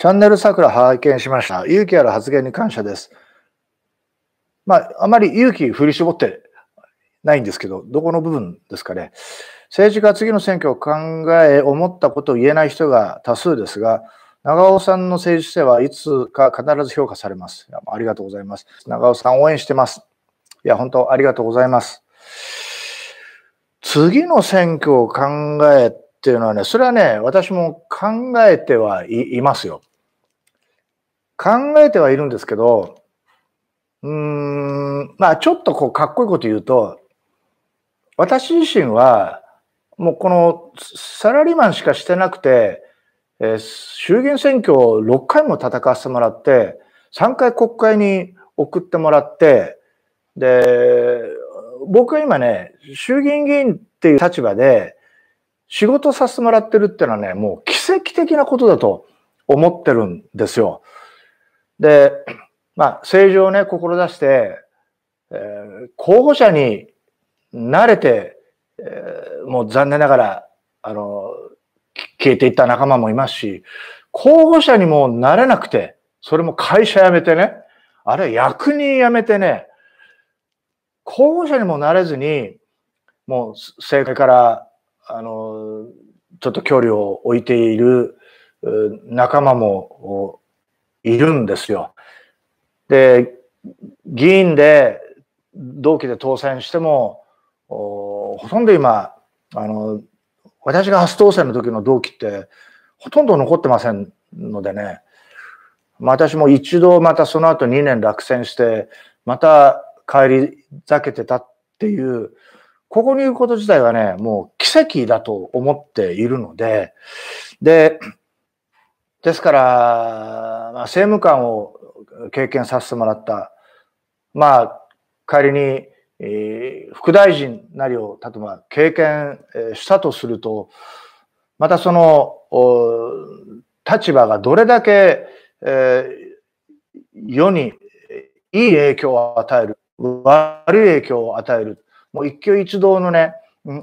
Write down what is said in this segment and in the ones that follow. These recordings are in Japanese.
チャンネル桜拝見しました。勇気ある発言に感謝です。まあ、あまり勇気振り絞ってないんですけど、どこの部分ですかね。政治家次の選挙を考え、思ったことを言えない人が多数ですが、長尾さんの政治姿勢はいつか必ず評価されます。ありがとうございます。長尾さん応援してます。いや、本当ありがとうございます。次の選挙を考えっていうのはね、それはね、私も考えてはい、いますよ。考えてはいるんですけど、うーん、まあちょっとこうかっこいいこと言うと、私自身は、もうこのサラリーマンしかしてなくて、えー、衆議院選挙を6回も戦わせてもらって、3回国会に送ってもらって、で、僕は今ね、衆議院議員っていう立場で仕事させてもらってるっていうのはね、もう奇跡的なことだと思ってるんですよ。で、まあ、政治をね、志して、えー、候補者に慣れて、えー、もう残念ながら、あの、消えていった仲間もいますし、候補者にもなれなくて、それも会社辞めてね、あれ役人辞めてね、候補者にもなれずに、もう政界から、あの、ちょっと距離を置いている仲間もいるんですよ。で、議員で同期で当選しても、ほとんど今、あの、私が初当選の時の同期って、ほとんど残ってませんのでね、まあ、私も一度またその後2年落選して、また帰り咲けてたっていう、ここにいること自体はね、もう奇跡だと思っているので、で、ですから、政務官を経験させてもらった、まあ、仮に、えー、副大臣なりを、例えば経験したとすると、またその、立場がどれだけ、えー、世にいい影響を与える、悪い影響を与える、もう一挙一動のね、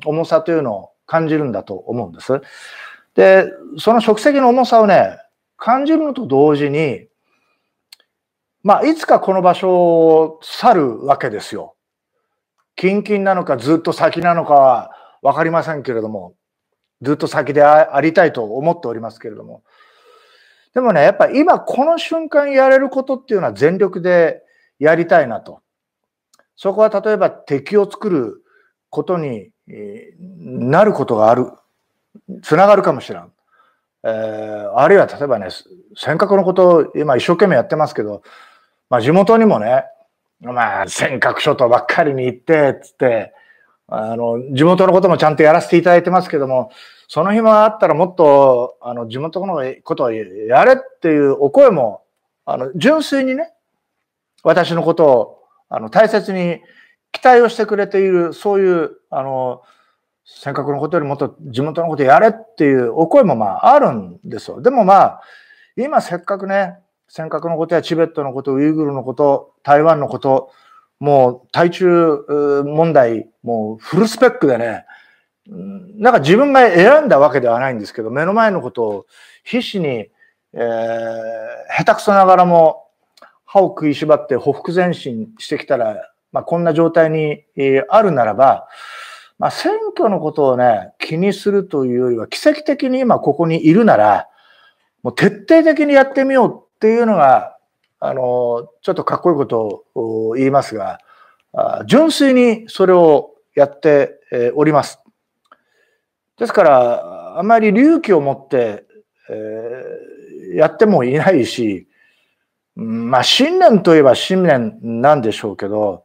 重さというのを感じるんだと思うんです。で、その職責の重さをね、感じるのと同時に、まあ、いつかこの場所を去るわけですよ。近々なのかずっと先なのかはわかりませんけれども、ずっと先でありたいと思っておりますけれども。でもね、やっぱ今この瞬間やれることっていうのは全力でやりたいなと。そこは例えば敵を作ることになることがある。つながるかもしれん。えー、あるいは例えばね、尖閣のことを今一生懸命やってますけど、まあ地元にもね、まあ尖閣諸島ばっかりに行って、つって、あの、地元のこともちゃんとやらせていただいてますけども、その暇あったらもっと、あの、地元のことをやれっていうお声も、あの、純粋にね、私のことを、あの、大切に期待をしてくれている、そういう、あの、尖閣のことよりもっと地元のことやれっていうお声もまああるんですよ。でもまあ、今せっかくね、尖閣のことやチベットのこと、ウイグルのこと、台湾のこと、もう対中問題、もうフルスペックでね、なんか自分が選んだわけではないんですけど、目の前のことを必死に、えー、下手くそながらも歯を食いしばってほふく前進してきたら、まあ、こんな状態にあるならば、まあ、選挙のことをね、気にするというよりは、奇跡的に今ここにいるなら、もう徹底的にやってみようっていうのが、あの、ちょっとかっこいいことを言いますが、純粋にそれをやっております。ですから、あまり勇気を持って、えー、やってもいないし、まあ、信念といえば信念なんでしょうけど、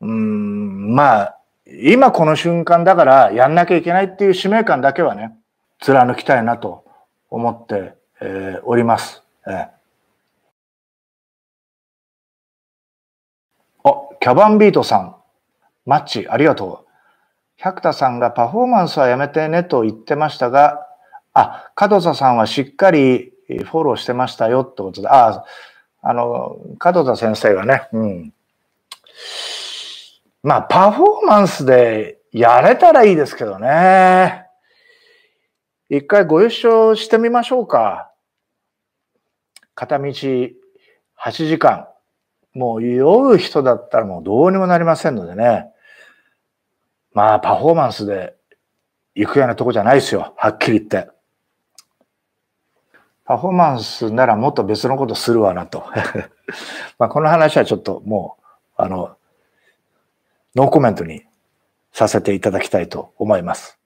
うん、まあ、今この瞬間だからやんなきゃいけないっていう使命感だけはね、貫きたいなと思って、えおります。えー、あ、キャバンビートさん、マッチありがとう。百田さんがパフォーマンスはやめてねと言ってましたが、あ、加藤田さんはしっかりフォローしてましたよってことで、あ、あの、加藤田先生がね、うん。まあ、パフォーマンスでやれたらいいですけどね。一回ご一緒してみましょうか。片道8時間。もう酔う人だったらもうどうにもなりませんのでね。まあ、パフォーマンスで行くようなとこじゃないですよ。はっきり言って。パフォーマンスならもっと別のことするわなと。まあこの話はちょっともう、あの、ノーコメントにさせていただきたいと思います。